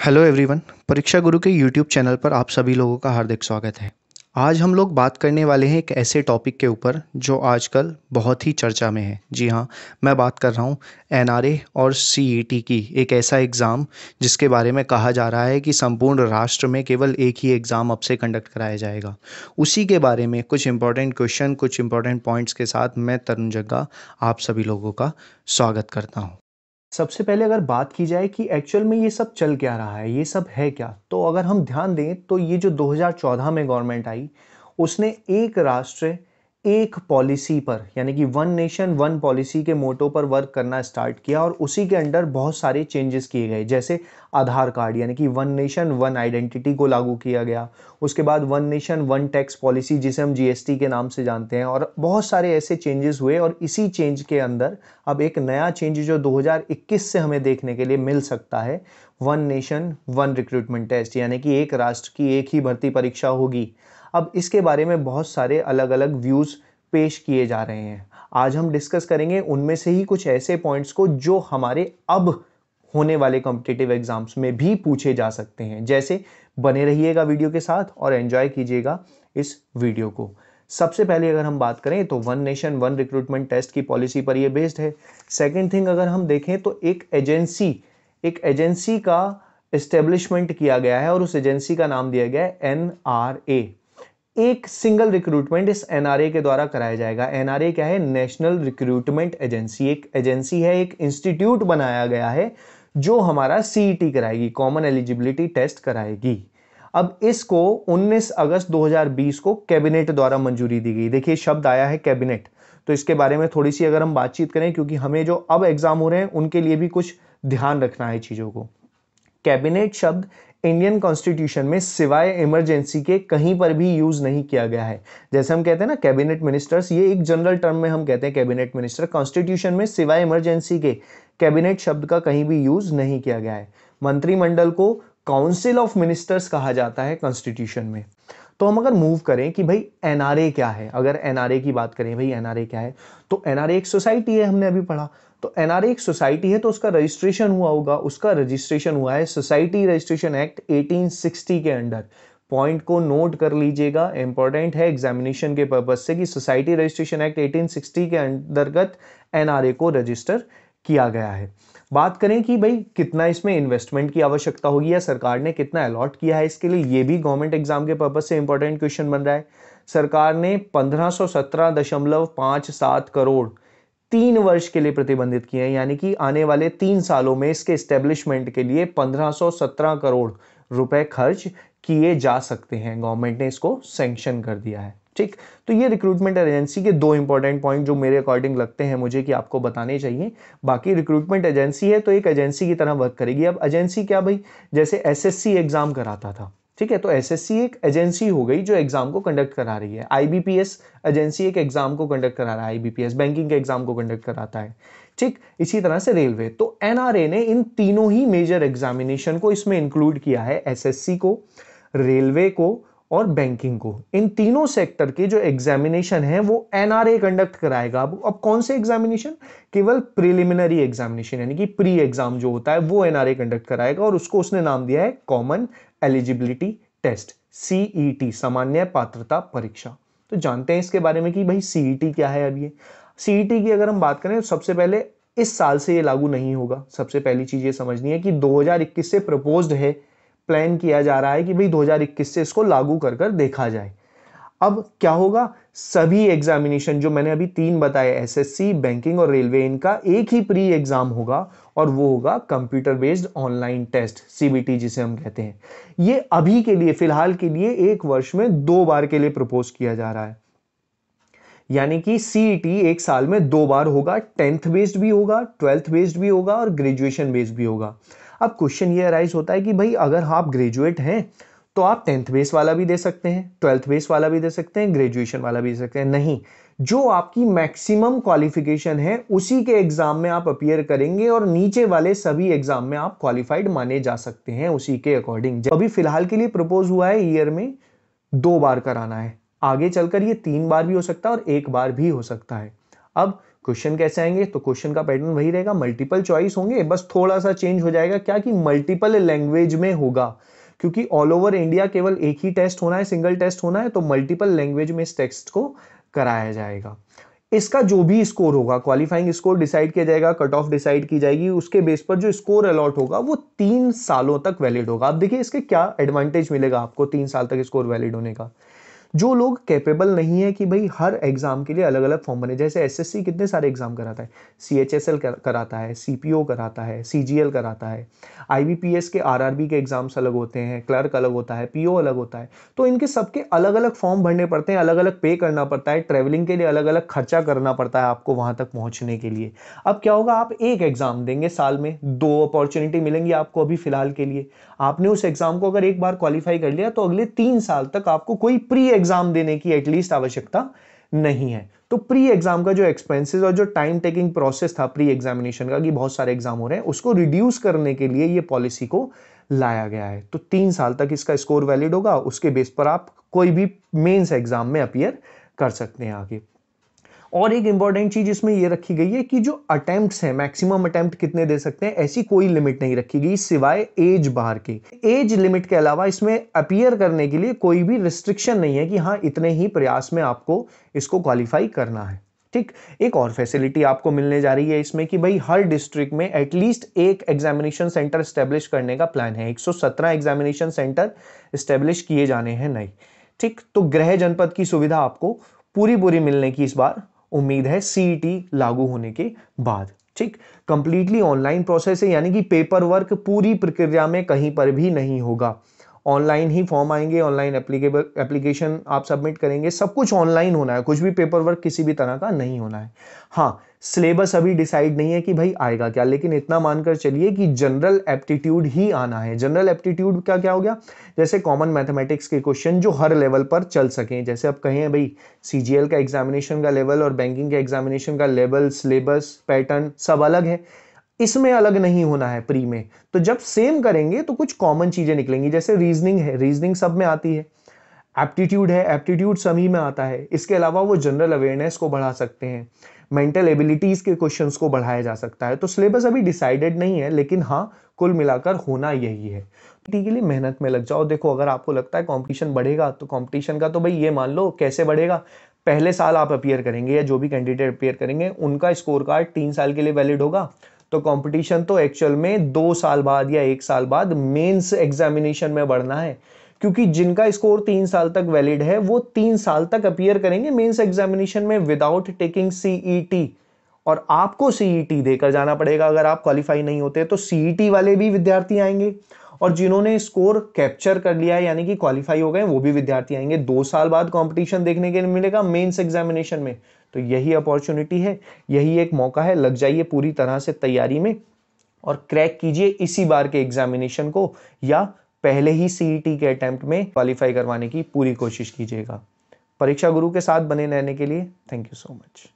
hello everyone परीक्षा गुरु के यूट्यूब चैनल पर आप सभी लोगों का हार्दिक स्वागत है आज हम लोग बात करने वाले हैं एक ऐसे टॉपिक के ऊपर जो आजकल बहुत ही चर्चा में है जी हाँ मैं बात कर रहा हूँ एनआरए और सीईटी e की एक ऐसा एग्ज़ाम जिसके बारे में कहा जा रहा है कि संपूर्ण राष्ट्र में केवल एक ही एग्ज़ाम अब से कंडक्ट कराया जाएगा उसी के बारे में कुछ इंपॉर्टेंट क्वेश्चन कुछ इंपॉर्टेंट पॉइंट्स के साथ मैं तरुण जग्गा आप सभी लोगों का स्वागत करता हूँ सबसे पहले अगर बात की जाए कि एक्चुअल में ये सब चल क्या रहा है ये सब है क्या तो अगर हम ध्यान दें तो ये जो 2014 में गवर्नमेंट आई उसने एक राष्ट्र एक पॉलिसी पर यानी कि वन नेशन वन पॉलिसी के मोटो पर वर्क करना स्टार्ट किया और उसी के अंडर बहुत सारे चेंजेस किए गए जैसे आधार कार्ड यानी कि वन नेशन वन आइडेंटिटी को लागू किया गया उसके बाद one nation one tax policy जिसे हम जीएसटी के नाम से जानते हैं और बहुत सारे ऐसे चेंजेस हुए और इसी चेंज के अंदर अब एक नया चेंज जो 2021 से हमें देखने के लिए मिल सकता है one nation one recruitment test यानी कि एक राष्ट्र की एक ही भर्ती परीक्षा होगी अब इसके बारे में बहुत सारे अलग अलग व्यूज़ पेश किए जा रहे हैं आज हम डिस्कस करेंगे उनमें से ही कुछ ऐसे पॉइंट्स को जो हमारे अब होने वाले कॉम्पिटिटिव एग्जाम्स में भी पूछे जा सकते हैं जैसे बने रहिएगा वीडियो के साथ और एन्जॉय कीजिएगा इस वीडियो को सबसे पहले अगर हम बात करें तो one nation one recruitment test की पॉलिसी पर ये बेस्ड है सेकंड थिंग अगर हम देखें तो एक एजेंसी एक एजेंसी का इस्टेब्लिशमेंट किया गया है और उस एजेंसी का नाम दिया गया है एन आर ए एक सिंगल रिक्रूटमेंट इस एनआरए के द्वारा कराया जाएगा एनआरए क्या है नेशनल रिक्रूटमेंट एजेंसी एक एजेंसी है एक इंस्टीट्यूट बनाया गया है जो हमारा सीईटी e कराएगी कॉमन एलिजिबिलिटी टेस्ट कराएगी अब इसको 19 अगस्त 2020 को कैबिनेट द्वारा मंजूरी दी गई देखिए शब्द आया है कैबिनेट तो इसके बारे में थोड़ी सी अगर हम बातचीत करें क्योंकि हमें जो अब एग्ज़ाम हो रहे हैं उनके लिए भी कुछ ध्यान रखना है चीज़ों को कैबिनेट शब्द इंडियन कॉन्स्टिट्यूशन में सिवाय इमरजेंसी के कहीं पर भी यूज़ नहीं किया गया है जैसे हम कहते हैं ना कैबिनेट मिनिस्टर्स ये एक जनरल टर्म में हम कहते हैं कैबिनेट मिनिस्टर कॉन्स्टिट्यूशन में सिवाय इमरजेंसी के कैबिनेट शब्द का कहीं भी यूज़ नहीं किया गया है मंत्रिमंडल को काउंसिल ऑफ मिनिस्टर्स कहा जाता है कॉन्स्टिट्यूशन में तो हम अगर मूव करें कि भाई एनआरए क्या है अगर एनआरए की बात करें भाई एनआरए क्या है तो एनआरए एक सोसाइटी है हमने अभी पढ़ा तो एनआरए एक सोसाइटी है तो उसका रजिस्ट्रेशन हुआ होगा उसका रजिस्ट्रेशन हुआ है सोसाइटी रजिस्ट्रेशन एक्ट 1860 के अंडर पॉइंट को नोट कर लीजिएगा इंपॉर्टेंट है एग्जामिनेशन के पर्पज से कि सोसाइटी रजिस्ट्रेशन एक्ट 1860 के अंतर्गत एनआरए को रजिस्टर किया गया है बात करें कि भाई कितना इसमें इन्वेस्टमेंट की आवश्यकता होगी या सरकार ने कितना अलॉट किया है इसके लिए ये भी गवर्नमेंट एग्जाम के पर्पज से इंपॉर्टेंट क्वेश्चन बन रहा है सरकार ने पंद्रह करोड़ तीन वर्ष के लिए प्रतिबंधित किए हैं यानी कि आने वाले तीन सालों में इसके स्टेब्लिशमेंट के लिए 1517 करोड़ रुपए खर्च किए जा सकते हैं गवर्नमेंट ने इसको सेंक्शन कर दिया है ठीक तो ये रिक्रूटमेंट एजेंसी के दो इंपॉर्टेंट पॉइंट जो मेरे अकॉर्डिंग लगते हैं मुझे कि आपको बताने चाहिए बाकी रिक्रूटमेंट एजेंसी है तो एक एजेंसी की तरह वर्क करेगी अब एजेंसी क्या भाई जैसे एसएससी एग्ज़ाम कराता था ठीक है तो एसएससी एक एजेंसी हो गई जो एग्जाम को कंडक्ट करा रही है आईबीपीएस एजेंसी एक एग्जाम को कंडक्ट करा रहा है आईबीपीएस बैंकिंग के एग्जाम को कंडक्ट कराता है ठीक इसी तरह से रेलवे तो एनआरए ने इन तीनों ही मेजर एग्जामिनेशन को इसमें इंक्लूड किया है एसएससी को रेलवे को और बैंकिंग को इन तीनों सेक्टर के जो एग्जामिनेशन है वो एनआरए कंडक्ट कराएगा अब अब कौन से एग्जामिनेशन केवल प्रिलिमिनरी एग्जामिनेशन यानी कि प्री एग्जाम जो होता है वो एनआरए कंडक्ट कराएगा और उसको उसने नाम दिया है कॉमन एलिजिबिलिटी टेस्ट सीईटी सामान्य पात्रता परीक्षा तो जानते हैं इसके बारे में कि भाई सीईटी e क्या है अब ये सीईटी e की अगर हम बात करें तो सबसे पहले इस साल से ये लागू नहीं होगा सबसे पहली चीज़ ये समझनी है कि 2021 से प्रपोज्ड है प्लान किया जा रहा है कि भाई 2021 से इसको लागू कर कर देखा जाए अब क्या होगा सभी एग्जामिनेशन जो मैंने अभी तीन बताए एसएससी, बैंकिंग और रेलवे इनका एक ही प्री एग्जाम होगा और वो होगा computer based online test CBT जिसे हम कहते हैं ये अभी के लिए फिलहाल के लिए एक वर्ष में दो बार के लिए प्रपोज किया जा रहा है यानी कि सीईटी e एक साल में दो बार होगा टेंथ बेस्ड भी होगा ट्वेल्थ बेस्ड भी होगा और ग्रेजुएशन बेस्ड भी होगा अब क्वेश्चन ये अराइज होता है कि भाई अगर आप ग्रेजुएट हैं तो आप टेंथ बेस वाला भी दे सकते हैं ट्वेल्थ बेस वाला भी दे सकते हैं ग्रेजुएशन वाला भी दे सकते हैं नहीं जो आपकी मैक्सिमम क्वालिफिकेशन है उसी के एग्ज़ाम में आप अपियर करेंगे और नीचे वाले सभी एग्ज़ाम में आप क्वालिफाइड माने जा सकते हैं उसी के अकॉर्डिंग अभी फ़िलहाल के लिए प्रपोज हुआ है ईयर में दो बार कराना है आगे चलकर ये तीन बार भी हो सकता है और एक बार भी हो सकता है अब क्वेश्चन कैसे आएंगे तो क्वेश्चन का पैटर्न वही रहेगा मल्टीपल चॉइस होंगे बस थोड़ा सा चेंज हो जाएगा क्या कि मल्टीपल लैंग्वेज में होगा क्योंकि ऑल ओवर इंडिया केवल एक ही टेस्ट होना है सिंगल टेस्ट होना है तो मल्टीपल लैंग्वेज में इस टेस्ट को कराया जाएगा इसका जो भी स्कोर होगा क्वालिफाइंग स्कोर डिसाइड किया जाएगा कट ऑफ डिसाइड की जाएगी उसके बेस पर जो स्कोर अलॉट होगा वो तीन सालों तक वैलिड होगा आप देखिए इसके क्या एडवांटेज मिलेगा आपको तीन साल तक स्कोर वैलिड होने का जो लोग कैपेबल नहीं है कि भाई हर एग्ज़ाम के लिए अलग अलग फॉर्म बने जैसे एसएससी कितने सारे एग्ज़ाम कराता है एल कराता है ओ कराता है एल कराता है एस के बी के एग्ज़ाम्स अलग होते हैं क्लर्क अलग होता है ओ अलग होता है तो इनके सबके अलग अलग फॉर्म भरने पड़ते हैं अलग अलग पे करना पड़ता है ट्रैवलिंग के लिए अलग अलग खर्चा करना पड़ता है आपको वहाँ तक पहुँचने के लिए अब क्या होगा आप एक एग्ज़ाम देंगे साल में दो अपॉर्चुनिटी मिलेंगी आपको अभी फ़िलहाल के लिए आपने उस एग्ज़ाम को अगर एक बार क्वालिफाई कर लिया तो अगले तीन साल तक आपको कोई प्री एग्जाम देने की एटलीस्ट आवश्यकता नहीं है तो प्री एग्जाम का जो एक्सपेंसेस और जो टाइम टेकिंग प्रोसेस था प्री एग्जामिनेशन का कि बहुत सारे एग्जाम हो रहे हैं उसको रिड्यूस करने के लिए ये पॉलिसी को लाया गया है तो तीन साल तक इसका स्कोर वैलिड होगा उसके बेस पर आप कोई भी मेंस एग्जाम में अपियर कर सकते हैं आगे और एक इंपॉर्टेंट चीज इसमें यह रखी गई है कि जो अटेम्प्ट हैं मैक्सिमम अटेम्प्ट कितने दे सकते हैं ऐसी कोई लिमिट नहीं रखी गई सिवाय एज बार के एज लिमिट के अलावा इसमें अपियर करने के लिए कोई भी रिस्ट्रिक्शन नहीं है कि हाँ इतने ही प्रयास में आपको इसको क्वालिफाई करना है ठीक एक और फैसिलिटी आपको मिलने जा रही है इसमें कि भाई हर डिस्ट्रिक्ट में एटलीस्ट एक एग्जामिनेशन सेंटर स्टेब्लिश करने का प्लान है 117 एग्जामिनेशन सेंटर स्टेब्लिश किए जाने हैं नए ठीक तो गृह जनपद की सुविधा आपको पूरी पूरी मिलने की इस बार उम्मीद है सी e लागू होने के बाद ठीक कंप्लीटली ऑनलाइन प्रोसेस है यानी कि पेपर वर्क पूरी प्रक्रिया में कहीं पर भी नहीं होगा ऑनलाइन ही फॉर्म आएंगे ऑनलाइन एप्लीकेबल एप्लीकेशन आप सबमिट करेंगे सब कुछ ऑनलाइन होना है कुछ भी पेपर वर्क किसी भी तरह का नहीं होना है हाँ सिलेबस अभी डिसाइड नहीं है कि भाई आएगा क्या लेकिन इतना मानकर चलिए कि जनरल एप्टीट्यूड ही आना है जनरल एप्टीट्यूड का क्या हो गया जैसे कॉमन मैथमेटिक्स के क्वेश्चन जो हर लेवल पर चल सकें जैसे आप कहें भाई सी का एग्जामिनेशन का लेवल और बैंकिंग के एग्जामिनेशन का लेवल सिलेबस पैटर्न सब अलग है इसमें अलग नहीं होना है प्री में तो जब सेम करेंगे तो कुछ कॉमन चीज़ें निकलेंगी जैसे रीजनिंग है रीजनिंग सब में आती है एप्टीट्यूड है एप्टीट्यूड सभी में आता है इसके अलावा वो जनरल अवेयरनेस को बढ़ा सकते हैं मेंटल एबिलिटीज़ के क्वेश्चंस को बढ़ाया जा सकता है तो सिलेबस अभी डिसाइडेड नहीं है लेकिन हाँ कुल मिलाकर होना यही है के लिए मेहनत में लग जाओ देखो अगर आपको लगता है कंपटीशन बढ़ेगा तो कंपटीशन का तो भाई ये मान लो कैसे बढ़ेगा पहले साल आप अपीयर करेंगे या जो भी कैंडिडेट अपीयर करेंगे उनका स्कोर कार्ड तीन साल के लिए वैलिड होगा तो कंपटीशन तो एक्चुअल में दो साल बाद या एक साल बाद मेंस एग्जामिनेशन में बढ़ना है क्योंकि जिनका स्कोर तीन साल तक वैलिड है वो तीन साल तक अपियर करेंगे मेंस एग्जामिनेशन में विदाउट टेकिंग सीईटी और आपको सीईटी e देकर जाना पड़ेगा अगर आप क्वालिफाई नहीं होते तो सीईटी e वाले भी विद्यार्थी आएंगे और जिन्होंने स्कोर कैप्चर कर लिया है यानी कि क्वालिफाई हो गए वो भी विद्यार्थी आएंगे दो साल बाद कंपटीशन देखने के लिए मिलेगा मेंस एग्जामिनेशन में तो यही अपॉर्चुनिटी है यही एक मौका है लग जाइए पूरी तरह से तैयारी में और क्रैक कीजिए इसी बार के एग्जामिनेशन को या पहले ही सीई e के अटैम्प्ट में क्वालिफाई करवाने की पूरी कोशिश कीजिएगा परीक्षा गुरु के साथ बने रहने के लिए थैंक यू सो मच